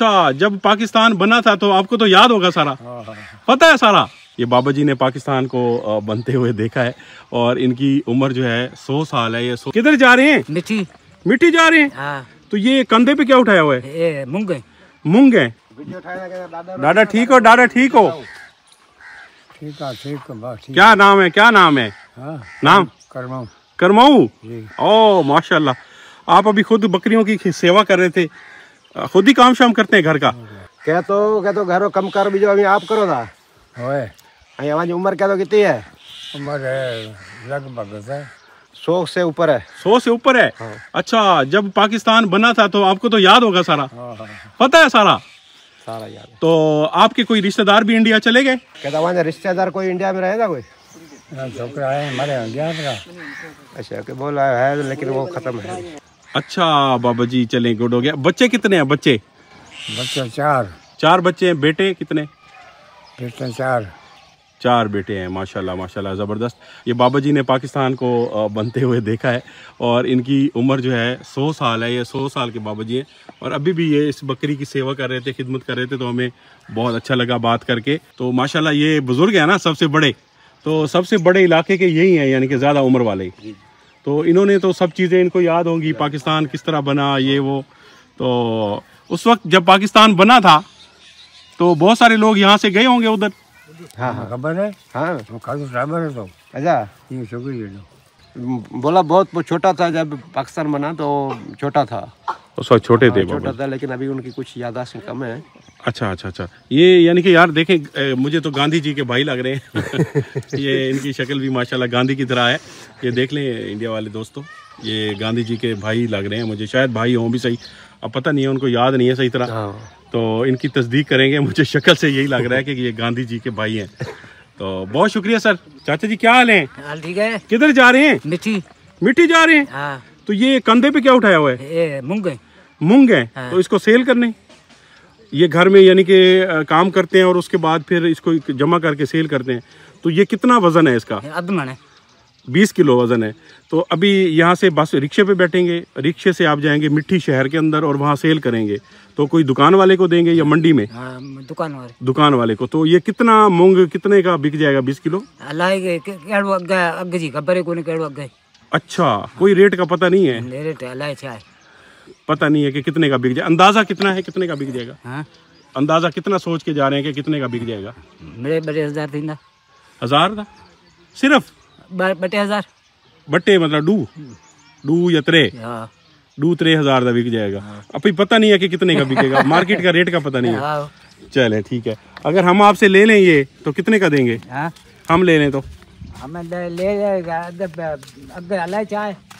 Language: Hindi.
अच्छा जब पाकिस्तान बना था तो आपको तो याद होगा सारा पता है सारा ये बाबा जी ने पाकिस्तान को बनते हुए देखा है और इनकी उम्र जो है सौ साल है ये सो... किधर जा रहे हैं मिट्टी मिट्टी जा रहे हैं हाँ। तो ये कंधे पे क्या उठाया हुआ है मूंग मूंग है दादा ठीक हो दादा ठीक हो ठीक है ठीक क्या नाम है क्या नाम है हाँ, नाम करमाऊ करमाऊ ओ माशाल्लाह आप अभी खुद बकरियों की सेवा कर रहे थे खुद ही काम शाम करते हैं घर का कह तो कह तो घरों कम कर भी जो अभी आप करो ना हमारी उम्र कह तो कितनी है उम्र लगभग सौ से ऊपर है सौ से ऊपर है हाँ। अच्छा जब पाकिस्तान बना था तो आपको तो याद होगा सारा हाँ।, हाँ। पता है सारा सारा याद तो आपके कोई रिश्तेदार भी इंडिया चले गए कहता तो वहाँ रिश्तेदार कोई इंडिया में रहेगा कोई हाँ, छोकरा है मरे अच्छा बोला है लेकिन वो खत्म है अच्छा बाबा जी चले गुड हो गया बच्चे कितने हैं बच्चे बच्चे चार चार बच्चे हैं बेटे कितने बेटे चार चार बेटे हैं माशाल्लाह माशाल्लाह ज़बरदस्त ये बाबा जी ने पाकिस्तान को बनते हुए देखा है और इनकी उम्र जो है सौ साल है ये सौ साल के बाबा जी हैं और अभी भी ये इस बकरी की सेवा कर रहे थे खिदमत कर रहे थे तो हमें बहुत अच्छा लगा बात करके तो माशाल्लाह ये बुज़ुर्ग है ना सबसे बड़े तो सबसे बड़े इलाके के यही हैं यानी कि ज़्यादा उम्र वाले तो इन्होंने तो सब चीज़ें इनको याद होंगी पाकिस्तान किस तरह बना ये वो तो उस वक्त जब पाकिस्तान बना था तो बहुत सारे लोग यहाँ से गए होंगे उधर हाँ, हाँ। खबर है हाँ तो। अच्छा। बोला बहुत छोटा था जब पाकिस्तान बना तो छोटा था उस वक्त छोटे थे हाँ, छोटा था लेकिन अभी उनकी कुछ यादाश्त कम है अच्छा अच्छा अच्छा ये यानी कि यार देखें ए, मुझे तो गांधी जी के भाई लग रहे हैं ये इनकी शक्ल भी माशाल्लाह गांधी की तरह है ये देख लें इंडिया वाले दोस्तों ये गांधी जी के भाई लग रहे हैं मुझे शायद भाई हों भी सही अब पता नहीं है उनको याद नहीं है सही तरह हाँ। तो इनकी तस्दीक करेंगे मुझे शक्ल से यही लग रहा है कि ये गांधी जी के भाई हैं तो बहुत शुक्रिया सर चाचा जी क्या हाल है ठीक है किधर जा रहे हैं मिट्टी मिट्टी जा रहे हैं हाँ। तो ये कंधे पे क्या उठाया हुआ है मूंग मूंग है हाँ। तो इसको सेल करने ये घर में यानी कि काम करते हैं और उसके बाद फिर इसको जमा करके सेल करते हैं तो ये कितना वजन है इसका अदमन है बीस किलो वजन है तो अभी यहाँ से बस रिक्शे पे बैठेंगे रिक्शे से आप जाएंगे मिट्टी शहर के अंदर और वहाँ सेल करेंगे तो कोई दुकान वाले को देंगे या मंडी में हाँ, दुकान वाले दुकान वाले को तो ये कितना मूंग कितने का बिक जाएगा बीस किलो अल्लाह अच्छा कोई रेट का पता नहीं तो है पता नहीं है कि कितने का बिक जाए अंदाजा कितना है कितने का बिक जाएगा हाँ अंदाजा कितना सोच के जा रहे हैं कि कितने का बिक जाएगा मेरे बटे हज़ार थींदा हज़ार दा सिर्फ बटे हज़ार बटे मतलब डू डू या त्रे हाँ। डू त्रे हजार का बिक जाएगा हाँ। अभी पता नहीं है कि कितने का बिकेगा मार्केट का रेट का पता नहीं है हाँ। चले ठीक है अगर हम आपसे ले लें ये तो कितने का देंगे हम ले लें तो हमें ले, ले जाएगा अगर अगर अल्लाह चाहे